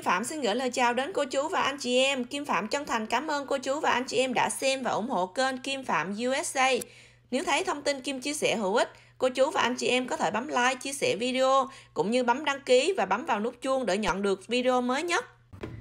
Kim Phạm xin gửi lời chào đến cô chú và anh chị em. Kim Phạm chân thành cảm ơn cô chú và anh chị em đã xem và ủng hộ kênh Kim Phạm USA. Nếu thấy thông tin Kim chia sẻ hữu ích, cô chú và anh chị em có thể bấm like, chia sẻ video, cũng như bấm đăng ký và bấm vào nút chuông để nhận được video mới nhất.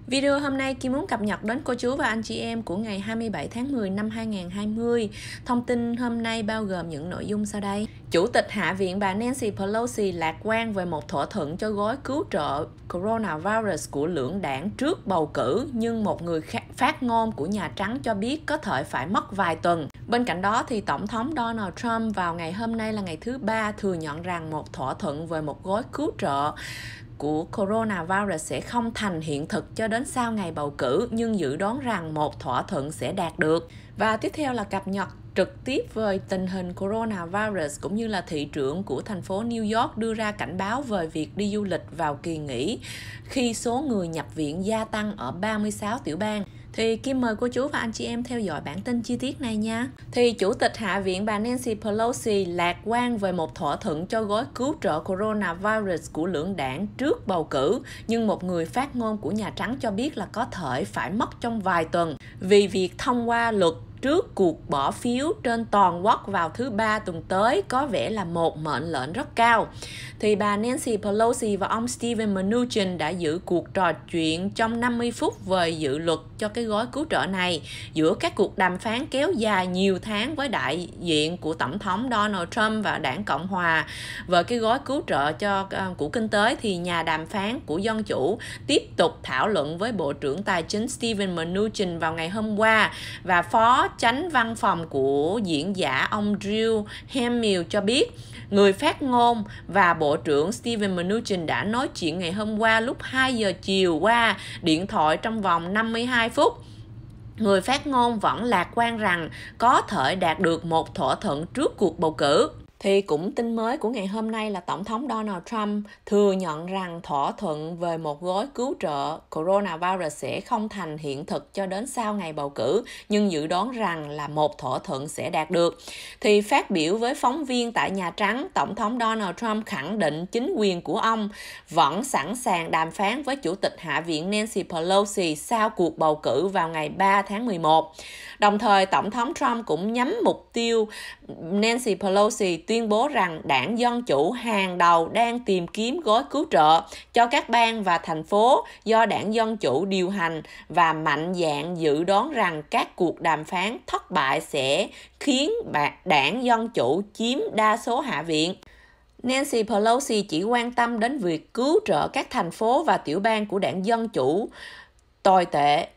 Video hôm nay Kim muốn cập nhật đến cô chú và anh chị em của ngày 27 tháng 10 năm 2020. Thông tin hôm nay bao gồm những nội dung sau đây. Chủ tịch Hạ viện bà Nancy Pelosi lạc quan về một thỏa thuận cho gói cứu trợ coronavirus của lưỡng đảng trước bầu cử, nhưng một người phát ngôn của Nhà Trắng cho biết có thể phải mất vài tuần. Bên cạnh đó thì Tổng thống Donald Trump vào ngày hôm nay là ngày thứ ba thừa nhận rằng một thỏa thuận về một gói cứu trợ của coronavirus sẽ không thành hiện thực cho đến sau ngày bầu cử nhưng dự đoán rằng một thỏa thuận sẽ đạt được. Và tiếp theo là cập nhật trực tiếp về tình hình coronavirus cũng như là thị trưởng của thành phố New York đưa ra cảnh báo về việc đi du lịch vào kỳ nghỉ khi số người nhập viện gia tăng ở 36 tiểu bang. Thì Kim mời cô chú và anh chị em theo dõi bản tin chi tiết này nha. Thì Chủ tịch Hạ viện bà Nancy Pelosi lạc quan về một thỏa thuận cho gói cứu trợ coronavirus của lưỡng đảng trước bầu cử, nhưng một người phát ngôn của Nhà Trắng cho biết là có thể phải mất trong vài tuần vì việc thông qua luật trước cuộc bỏ phiếu trên toàn quốc vào thứ ba tuần tới có vẻ là một mệnh lệnh rất cao. Thì bà Nancy Pelosi và ông Steven Mnuchin đã giữ cuộc trò chuyện trong 50 phút về dự luật cho cái gói cứu trợ này giữa các cuộc đàm phán kéo dài nhiều tháng với đại diện của tổng thống Donald Trump và đảng Cộng hòa về cái gói cứu trợ cho uh, của kinh tế thì nhà đàm phán của dân chủ tiếp tục thảo luận với Bộ trưởng Tài chính Steven Mnuchin vào ngày hôm qua và phó tránh văn phòng của diễn giả ông Drew Hamill cho biết, người phát ngôn và Bộ trưởng Steven Mnuchin đã nói chuyện ngày hôm qua lúc 2 giờ chiều qua điện thoại trong vòng 52 phút người phát ngôn vẫn lạc quan rằng có thể đạt được một thỏa thuận trước cuộc bầu cử thì cũng tin mới của ngày hôm nay là Tổng thống Donald Trump thừa nhận rằng thỏa thuận về một gói cứu trợ coronavirus sẽ không thành hiện thực cho đến sau ngày bầu cử, nhưng dự đoán rằng là một thỏa thuận sẽ đạt được. Thì phát biểu với phóng viên tại Nhà Trắng, Tổng thống Donald Trump khẳng định chính quyền của ông vẫn sẵn sàng đàm phán với Chủ tịch Hạ viện Nancy Pelosi sau cuộc bầu cử vào ngày 3 tháng 11. Đồng thời, Tổng thống Trump cũng nhắm mục tiêu Nancy Pelosi tuyên bố rằng đảng Dân Chủ hàng đầu đang tìm kiếm gói cứu trợ cho các bang và thành phố do đảng Dân Chủ điều hành và mạnh dạn dự đoán rằng các cuộc đàm phán thất bại sẽ khiến đảng Dân Chủ chiếm đa số hạ viện. Nancy Pelosi chỉ quan tâm đến việc cứu trợ các thành phố và tiểu bang của đảng Dân Chủ tồi tệ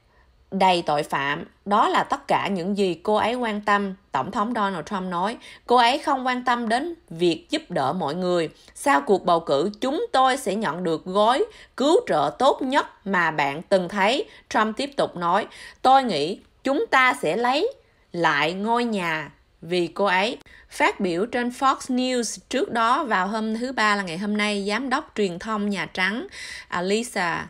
đầy tội phạm. Đó là tất cả những gì cô ấy quan tâm, Tổng thống Donald Trump nói. Cô ấy không quan tâm đến việc giúp đỡ mọi người. Sau cuộc bầu cử, chúng tôi sẽ nhận được gói cứu trợ tốt nhất mà bạn từng thấy. Trump tiếp tục nói, tôi nghĩ chúng ta sẽ lấy lại ngôi nhà vì cô ấy. Phát biểu trên Fox News trước đó vào hôm thứ ba là ngày hôm nay, giám đốc truyền thông Nhà Trắng Alisa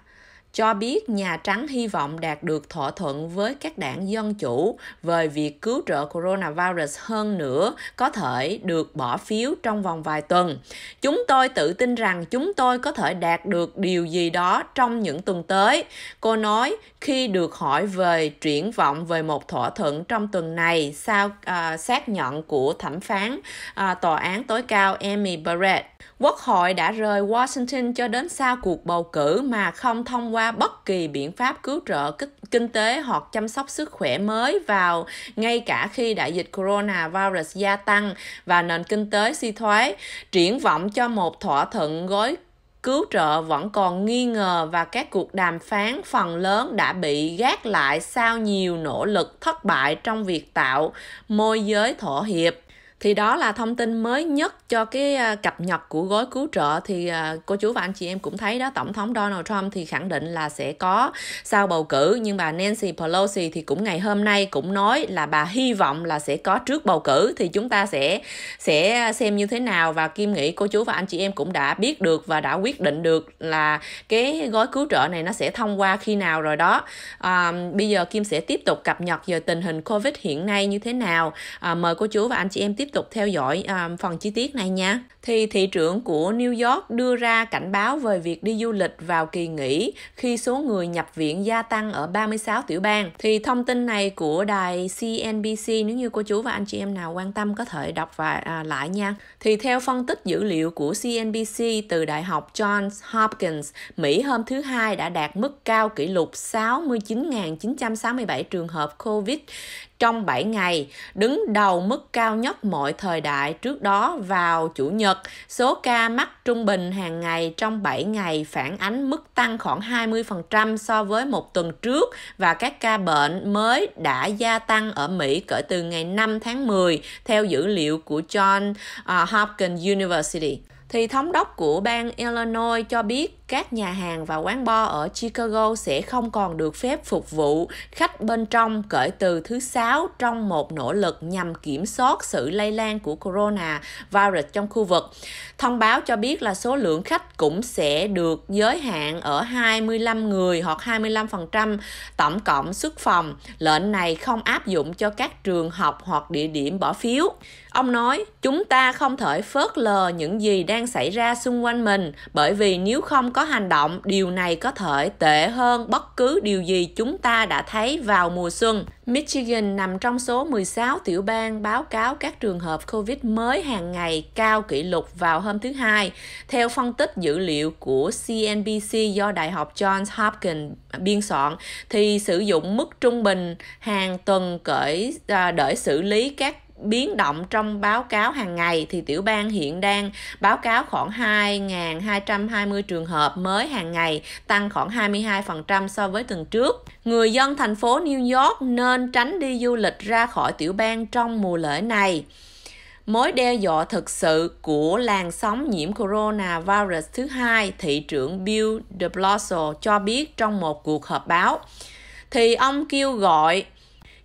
cho biết Nhà Trắng hy vọng đạt được thỏa thuận với các đảng Dân Chủ về việc cứu trợ coronavirus hơn nữa có thể được bỏ phiếu trong vòng vài tuần. Chúng tôi tự tin rằng chúng tôi có thể đạt được điều gì đó trong những tuần tới. Cô nói khi được hỏi về triển vọng về một thỏa thuận trong tuần này sau à, xác nhận của thẩm phán à, tòa án tối cao Amy Barrett Quốc hội đã rời Washington cho đến sau cuộc bầu cử mà không thông qua bất kỳ biện pháp cứu trợ kinh tế hoặc chăm sóc sức khỏe mới vào ngay cả khi đại dịch coronavirus gia tăng và nền kinh tế suy si thoái. Triển vọng cho một thỏa thuận gói cứu trợ vẫn còn nghi ngờ và các cuộc đàm phán phần lớn đã bị gác lại sau nhiều nỗ lực thất bại trong việc tạo môi giới thỏa hiệp thì đó là thông tin mới nhất cho cái à, cập nhật của gói cứu trợ thì à, cô chú và anh chị em cũng thấy đó tổng thống Donald Trump thì khẳng định là sẽ có sau bầu cử nhưng bà Nancy Pelosi thì cũng ngày hôm nay cũng nói là bà hy vọng là sẽ có trước bầu cử thì chúng ta sẽ sẽ xem như thế nào và Kim nghĩ cô chú và anh chị em cũng đã biết được và đã quyết định được là cái gói cứu trợ này nó sẽ thông qua khi nào rồi đó à, bây giờ Kim sẽ tiếp tục cập nhật về tình hình Covid hiện nay như thế nào à, mời cô chú và anh chị em tiếp tục theo dõi um, phần chi tiết này nha. Thì thị trưởng của New York đưa ra cảnh báo về việc đi du lịch vào kỳ nghỉ khi số người nhập viện gia tăng ở 36 tiểu bang. Thì thông tin này của đài CNBC nếu như cô chú và anh chị em nào quan tâm có thể đọc và à, lại nha. Thì theo phân tích dữ liệu của CNBC từ Đại học Johns Hopkins, Mỹ hôm thứ Hai đã đạt mức cao kỷ lục 69.967 trường hợp COVID trong 7 ngày, đứng đầu mức cao nhất mọi thời đại trước đó vào Chủ nhật. Số ca mắc trung bình hàng ngày trong 7 ngày phản ánh mức tăng khoảng 20% so với một tuần trước và các ca bệnh mới đã gia tăng ở Mỹ kể từ ngày 5 tháng 10 theo dữ liệu của John à, Hopkins University thì thống đốc của bang Illinois cho biết các nhà hàng và quán bar ở Chicago sẽ không còn được phép phục vụ khách bên trong kể từ thứ Sáu trong một nỗ lực nhằm kiểm soát sự lây lan của corona virus trong khu vực. Thông báo cho biết là số lượng khách cũng sẽ được giới hạn ở 25 người hoặc 25% tổng cộng sức phòng. Lệnh này không áp dụng cho các trường học hoặc địa điểm bỏ phiếu. Ông nói, chúng ta không thể phớt lờ những gì đang xảy ra xung quanh mình, bởi vì nếu không có hành động, điều này có thể tệ hơn bất cứ điều gì chúng ta đã thấy vào mùa xuân. Michigan nằm trong số 16 tiểu bang báo cáo các trường hợp COVID mới hàng ngày cao kỷ lục vào hôm thứ Hai, theo phân tích dữ liệu của CNBC do Đại học Johns Hopkins biên soạn, thì sử dụng mức trung bình hàng tuần cởi à, để xử lý các biến động trong báo cáo hàng ngày thì tiểu bang hiện đang báo cáo khoảng 2.220 trường hợp mới hàng ngày, tăng khoảng 22% so với tuần trước. Người dân thành phố New York nên tránh đi du lịch ra khỏi tiểu bang trong mùa lễ này. Mối đe dọa thực sự của làn sóng nhiễm coronavirus thứ hai, thị trưởng Bill de Blasio cho biết trong một cuộc họp báo. Thì ông kêu gọi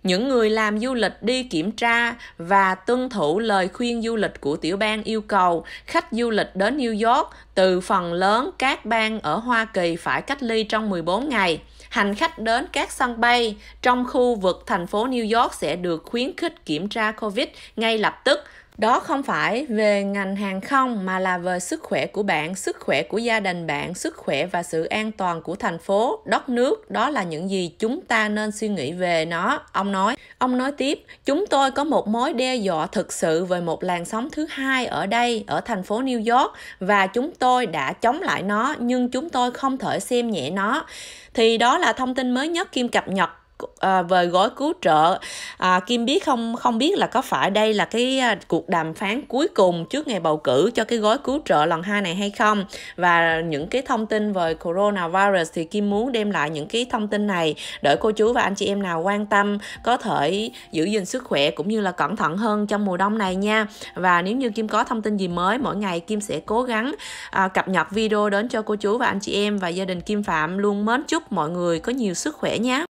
những người làm du lịch đi kiểm tra và tuân thủ lời khuyên du lịch của tiểu bang yêu cầu khách du lịch đến New York từ phần lớn các bang ở Hoa Kỳ phải cách ly trong 14 ngày. Hành khách đến các sân bay trong khu vực thành phố New York sẽ được khuyến khích kiểm tra COVID ngay lập tức đó không phải về ngành hàng không mà là về sức khỏe của bạn sức khỏe của gia đình bạn sức khỏe và sự an toàn của thành phố đất nước đó là những gì chúng ta nên suy nghĩ về nó ông nói ông nói tiếp chúng tôi có một mối đe dọa thực sự về một làn sóng thứ hai ở đây ở thành phố new york và chúng tôi đã chống lại nó nhưng chúng tôi không thể xem nhẹ nó thì đó là thông tin mới nhất kim cập nhật à, về gói cứu trợ à, kim biết không không biết là có phải đây là cái à, cuộc đàm phán cuối cùng trước ngày bầu cử cho cái gói cứu trợ lần hai này hay không và những cái thông tin về coronavirus thì kim muốn đem lại những cái thông tin này để cô chú và anh chị em nào quan tâm có thể giữ gìn sức khỏe cũng như là cẩn thận hơn trong mùa đông này nha và nếu như kim có thông tin gì mới mỗi ngày kim sẽ cố gắng à, cập nhật video đến cho cô chú và anh chị em và gia đình kim phạm luôn mến chúc mọi người có nhiều sức khỏe nhé